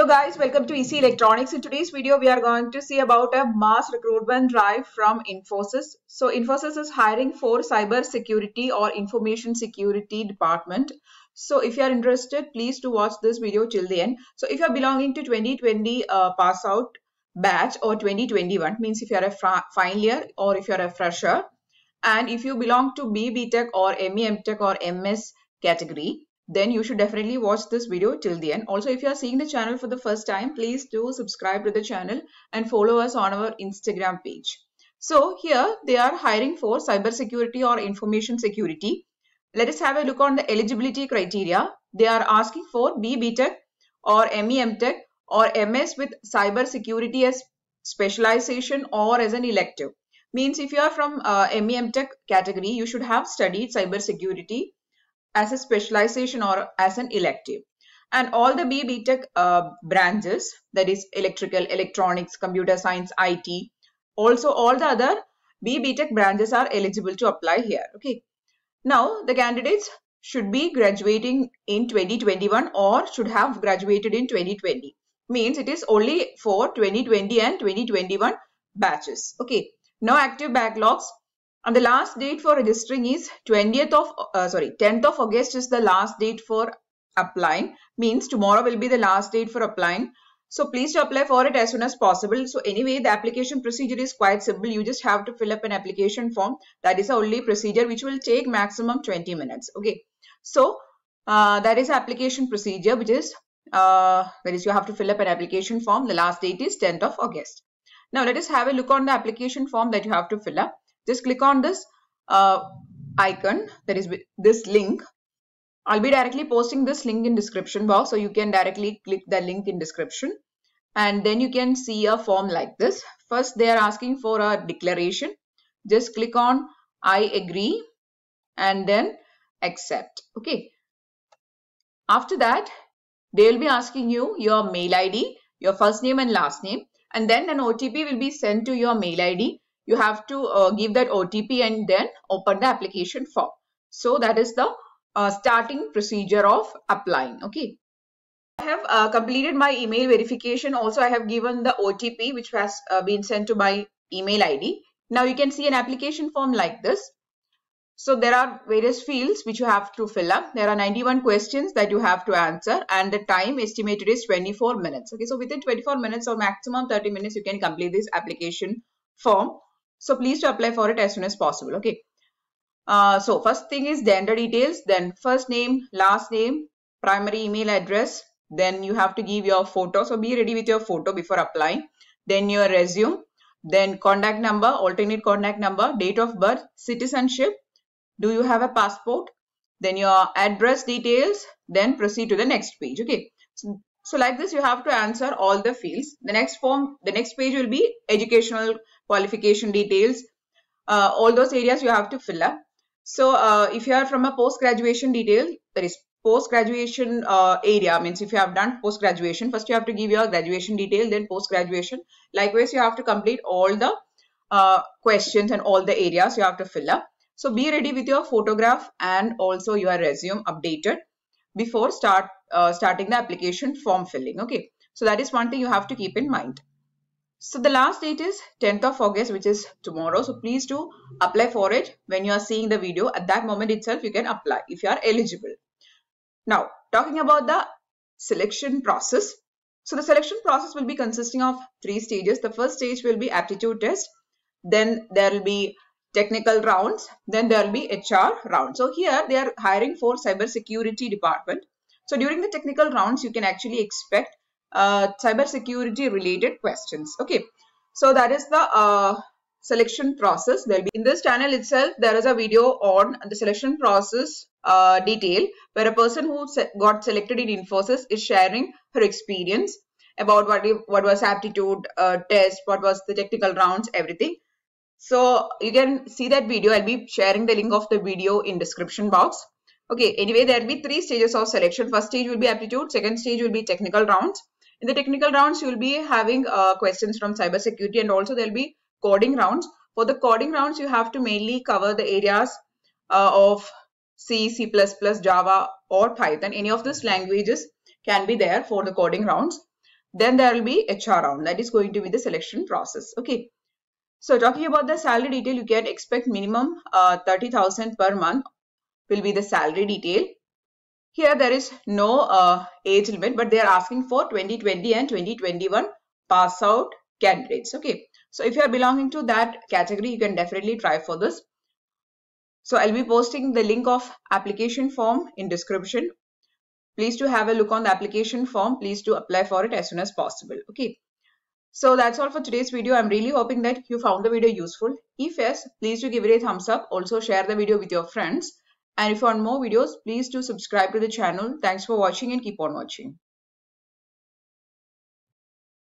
Hello guys, welcome to EC Electronics. In today's video, we are going to see about a mass recruitment drive from Infosys. So Infosys is hiring for cyber security or information security department. So if you are interested, please do watch this video till the end. So if you are belonging to 2020 uh, pass out batch or 2021 means if you are a final year or if you are a fresher and if you belong to B Tech or M.E.M Tech or MS category then you should definitely watch this video till the end. Also, if you are seeing the channel for the first time, please do subscribe to the channel and follow us on our Instagram page. So here they are hiring for cybersecurity or information security. Let us have a look on the eligibility criteria. They are asking for B.B Tech or MEM Tech or MS with cybersecurity as specialization or as an elective. Means if you are from uh, MEM Tech category, you should have studied cybersecurity as a specialization or as an elective. And all the B.B.Tech uh, branches, that is electrical, electronics, computer science, IT, also all the other B.B.Tech branches are eligible to apply here. Okay. Now, the candidates should be graduating in 2021 or should have graduated in 2020. Means it is only for 2020 and 2021 batches. Okay. No active backlogs and the last date for registering is 20th of, uh, sorry, 10th of August is the last date for applying. Means tomorrow will be the last date for applying. So please apply for it as soon as possible. So anyway, the application procedure is quite simple. You just have to fill up an application form. That is the only procedure which will take maximum 20 minutes. Okay. So uh, that is application procedure which is, uh, that is you have to fill up an application form. The last date is 10th of August. Now let us have a look on the application form that you have to fill up. Just click on this uh, icon, that is this link. I'll be directly posting this link in description box, so you can directly click the link in description. And then you can see a form like this. First, they are asking for a declaration. Just click on I agree and then accept. Okay. After that, they will be asking you your mail ID, your first name and last name. And then an OTP will be sent to your mail ID you have to uh, give that OTP and then open the application form. So that is the uh, starting procedure of applying. Okay. I have uh, completed my email verification. Also, I have given the OTP which has uh, been sent to my email ID. Now you can see an application form like this. So there are various fields which you have to fill up. There are 91 questions that you have to answer and the time estimated is 24 minutes. Okay, so within 24 minutes or maximum 30 minutes, you can complete this application form. So please to apply for it as soon as possible. Okay. Uh, so first thing is gender details, then first name, last name, primary email address. Then you have to give your photo. So be ready with your photo before applying. Then your resume, then contact number, alternate contact number, date of birth, citizenship. Do you have a passport? Then your address details. Then proceed to the next page. Okay. So, so like this, you have to answer all the fields. The next form, the next page will be educational qualification details. Uh, all those areas you have to fill up. So uh, if you are from a post-graduation detail, there is post-graduation uh, area means if you have done post-graduation, first you have to give your graduation detail, then post-graduation. Likewise, you have to complete all the uh, questions and all the areas you have to fill up. So be ready with your photograph and also your resume updated before start uh, starting the application form filling. Okay, so that is one thing you have to keep in mind. So the last date is 10th of August which is tomorrow. So please do apply for it when you are seeing the video. At that moment itself you can apply if you are eligible. Now talking about the selection process. So the selection process will be consisting of three stages. The first stage will be aptitude test. Then there will be technical rounds. Then there will be HR round. So here they are hiring for cyber security department. So during the technical rounds you can actually expect uh, cyber security related questions. Okay, so that is the uh, selection process. There'll be in this channel itself, there is a video on the selection process uh, detail where a person who got selected in Infosys is sharing her experience about what, what was aptitude uh, test, what was the technical rounds, everything. So you can see that video. I'll be sharing the link of the video in description box. Okay, anyway, there will be three stages of selection. First stage will be aptitude, second stage will be technical rounds, in the technical rounds, you will be having uh, questions from cybersecurity and also there will be coding rounds. For the coding rounds, you have to mainly cover the areas uh, of C, C++, Java or Python. Any of these languages can be there for the coding rounds. Then there will be HR round. That is going to be the selection process. Okay. So talking about the salary detail, you can expect minimum uh, 30,000 per month will be the salary detail. Here there is no uh, age limit, but they are asking for 2020 and 2021 pass out candidates. Okay. So if you are belonging to that category, you can definitely try for this. So I'll be posting the link of application form in description. Please do have a look on the application form. Please do apply for it as soon as possible. Okay. So that's all for today's video. I'm really hoping that you found the video useful. If yes, please do give it a thumbs up. Also share the video with your friends. And if you want more videos, please do subscribe to the channel. Thanks for watching and keep on watching.